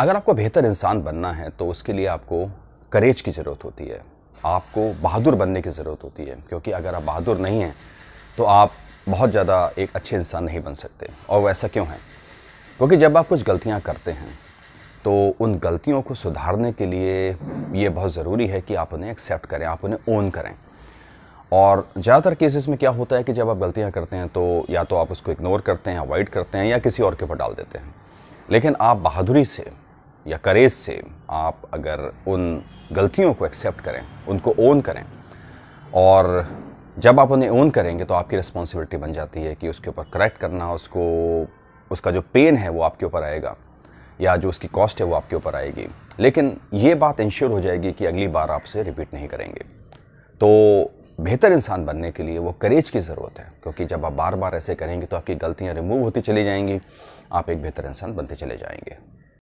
अगर आपको बेहतर इंसान बनना है तो उसके लिए आपको करेज की ज़रूरत होती है आपको बहादुर बनने की ज़रूरत होती है क्योंकि अगर आप बहादुर नहीं हैं तो आप बहुत ज़्यादा एक अच्छे इंसान नहीं बन सकते और वो ऐसा क्यों है क्योंकि जब आप कुछ गलतियाँ करते हैं तो उन गलतियों को सुधारने के लिए ये बहुत ज़रूरी है कि आप उन्हें एक्सेप्ट करें आप उन्हें ओन करें और ज़्यादातर केसेस में क्या होता है कि जब आप गलतियाँ करते हैं तो या तो आप उसको इग्नोर करते हैं अवॉइड करते हैं या किसी और के ऊपर डाल देते हैं लेकिन आप बहादुरी से या करेज से आप अगर उन गलतियों को एक्सेप्ट करें उनको ओन करें और जब आप उन्हें ओन करेंगे तो आपकी रिस्पॉन्सिबिलिटी बन जाती है कि उसके ऊपर करेक्ट करना उसको उसका जो पेन है वो आपके ऊपर आएगा या जो उसकी कॉस्ट है वो आपके ऊपर आएगी लेकिन ये बात इंश्योर हो जाएगी कि अगली बार आप उसे रिपीट नहीं करेंगे तो बेहतर इंसान बनने के लिए वो करेज की ज़रूरत है क्योंकि जब आप बार बार ऐसे करेंगे तो आपकी गलतियाँ रिमूव होती चली जाएंगी आप एक बेहतर इंसान बनते चले जाएंगे